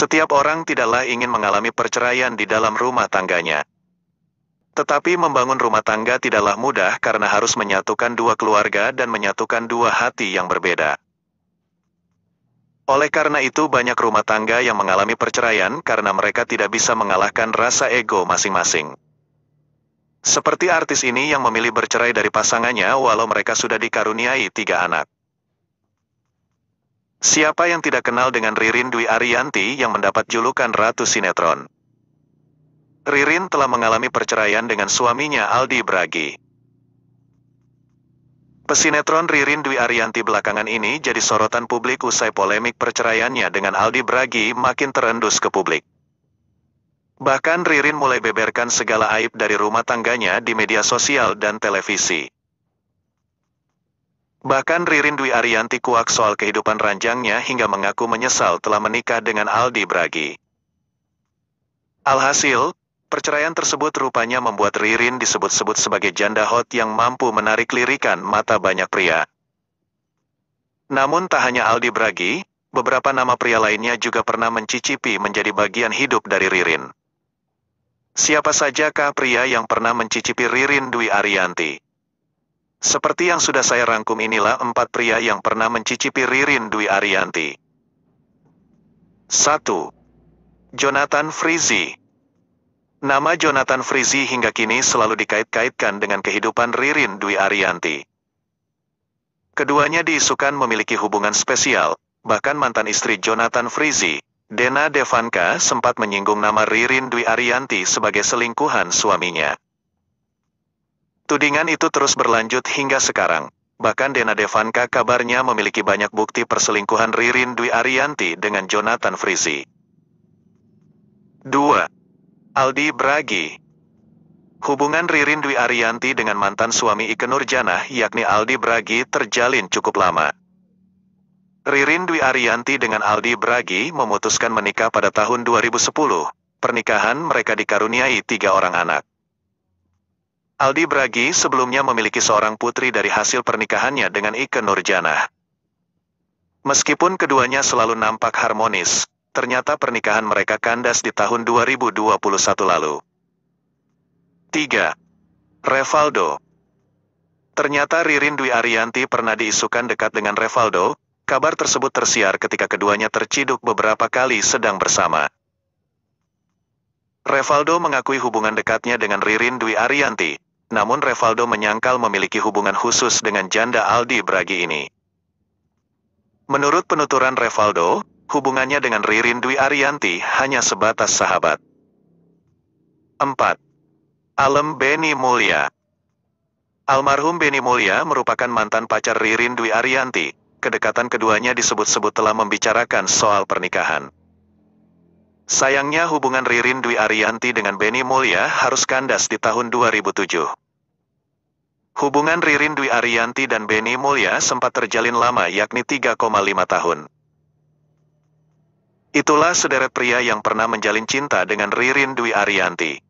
Setiap orang tidaklah ingin mengalami perceraian di dalam rumah tangganya. Tetapi membangun rumah tangga tidaklah mudah karena harus menyatukan dua keluarga dan menyatukan dua hati yang berbeda. Oleh karena itu banyak rumah tangga yang mengalami perceraian karena mereka tidak bisa mengalahkan rasa ego masing-masing. Seperti artis ini yang memilih bercerai dari pasangannya walau mereka sudah dikaruniai tiga anak. Siapa yang tidak kenal dengan Ririn Dwi Ariyanti yang mendapat julukan Ratu Sinetron? Ririn telah mengalami perceraian dengan suaminya Aldi Bragi. Pesinetron Ririn Dwi Ariyanti belakangan ini jadi sorotan publik usai polemik perceraiannya dengan Aldi Bragi makin terendus ke publik. Bahkan Ririn mulai beberkan segala aib dari rumah tangganya di media sosial dan televisi. Bahkan Ririn Dwi Arianti kuak soal kehidupan ranjangnya hingga mengaku menyesal telah menikah dengan Aldi Bragi. Alhasil, perceraian tersebut rupanya membuat Ririn disebut-sebut sebagai janda hot yang mampu menarik lirikan mata banyak pria. Namun tak hanya Aldi Bragi, beberapa nama pria lainnya juga pernah mencicipi menjadi bagian hidup dari Ririn. Siapa sajakah pria yang pernah mencicipi Ririn Dwi Arianti? Seperti yang sudah saya rangkum inilah empat pria yang pernah mencicipi Ririn Dwi Arianti. 1. Jonathan Frizzy Nama Jonathan Frizzy hingga kini selalu dikait-kaitkan dengan kehidupan Ririn Dwi Arianti. Keduanya diisukan memiliki hubungan spesial, bahkan mantan istri Jonathan Frizzy, Dena Devanka sempat menyinggung nama Ririn Dwi Arianti sebagai selingkuhan suaminya. Tudingan itu terus berlanjut hingga sekarang. Bahkan Dena Devanka kabarnya memiliki banyak bukti perselingkuhan Ririn Dwi Arianti dengan Jonathan Frizi. 2. Aldi Bragi Hubungan Ririn Dwi Arianti dengan mantan suami Ike Nurjanah yakni Aldi Bragi terjalin cukup lama. Ririn Dwi Arianti dengan Aldi Bragi memutuskan menikah pada tahun 2010. Pernikahan mereka dikaruniai tiga orang anak. Aldi Bragi sebelumnya memiliki seorang putri dari hasil pernikahannya dengan Ike Nurjana. Meskipun keduanya selalu nampak harmonis, ternyata pernikahan mereka kandas di tahun 2021 lalu. 3. Revaldo Ternyata Ririn Dwi Arianti pernah diisukan dekat dengan Revaldo, kabar tersebut tersiar ketika keduanya terciduk beberapa kali sedang bersama. Revaldo mengakui hubungan dekatnya dengan Ririn Dwi Arianti namun Revaldo menyangkal memiliki hubungan khusus dengan janda Aldi Bragi ini. Menurut penuturan Revaldo, hubungannya dengan Ririn Dwi Arianti hanya sebatas sahabat. 4. Alem Beni Mulia Almarhum Beni Mulia merupakan mantan pacar Ririn Dwi Arianti. Kedekatan keduanya disebut-sebut telah membicarakan soal pernikahan. Sayangnya hubungan Ririn Dwi Arianti dengan Beni Mulia harus kandas di tahun 2007. Hubungan Ririn Dwi Arianti dan Beni Mulya sempat terjalin lama yakni 3,5 tahun. Itulah sederet pria yang pernah menjalin cinta dengan Ririn Dwi Arianti.